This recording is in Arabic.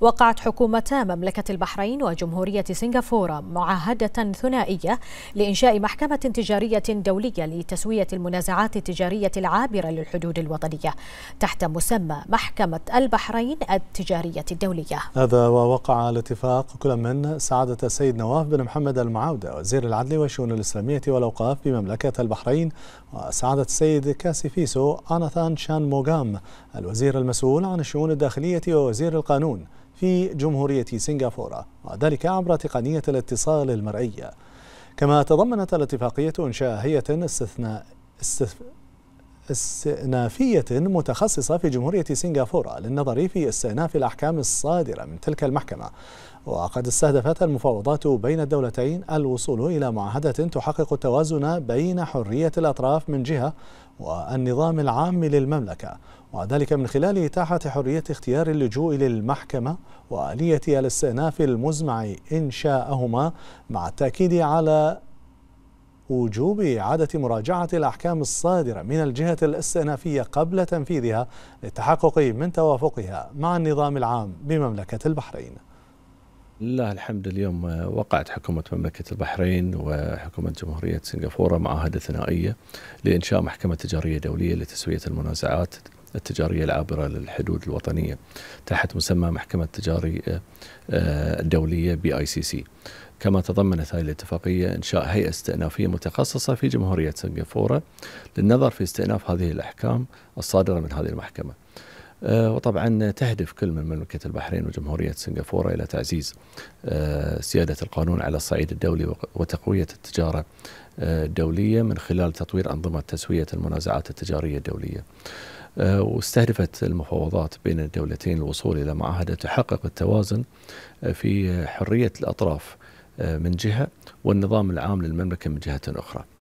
وقعت حكومتا مملكة البحرين وجمهورية سنغافورة معاهدة ثنائية لإنشاء محكمة تجارية دولية لتسوية المنازعات التجارية العابرة للحدود الوطنية تحت مسمى محكمة البحرين التجارية الدولية هذا ووقع الاتفاق كل من سعادة السيد نواف بن محمد المعاودة وزير العدل والشؤون الإسلامية والأوقاف بمملكة البحرين وسعادة السيد كاسيفيسو آناثان شان موغام الوزير المسؤول عن الشؤون الداخلية ووزير القانون في جمهورية سنغافورة وذلك عبر تقنية الاتصال المرئية كما تضمنت الاتفاقية إنشاء هيئة استثناء استئنافية متخصصة في جمهورية سنغافورة للنظر في استئناف الأحكام الصادرة من تلك المحكمة وقد استهدفت المفاوضات بين الدولتين الوصول إلى معاهدة تحقق التوازن بين حرية الأطراف من جهة والنظام العام للمملكة وذلك من خلال إتاحة حرية اختيار اللجوء للمحكمة وآلية الاستئناف المزمع إنشاءهما مع التأكيد على وجوب إعادة مراجعة الأحكام الصادرة من الجهة الاستئنافية قبل تنفيذها للتحقق من توافقها مع النظام العام بمملكة البحرين لله الحمد اليوم آه، وقعت حكومة مملكة البحرين وحكومة جمهورية سنغافورة معاهدة ثنائية لإنشاء محكمة تجارية دولية لتسوية المنازعات التجارية العابرة للحدود الوطنية تحت مسمى محكمة تجاري آه، آه، الدولية بي اي سي سي كما تضمنت هذه الاتفاقية إنشاء هيئة استئنافية متخصصة في جمهورية سنغافورة للنظر في استئناف هذه الأحكام الصادرة من هذه المحكمة آه، وطبعا تهدف كل من مملكة البحرين وجمهورية سنغافورة إلى تعزيز آه، سيادة القانون على الصعيد الدولي وتقوية التجارة آه، الدولية من خلال تطوير أنظمة تسوية المنازعات التجارية الدولية واستهدفت المفاوضات بين الدولتين الوصول إلى معاهدة تحقق التوازن في حرية الأطراف من جهة والنظام العام للمملكة من جهة أخرى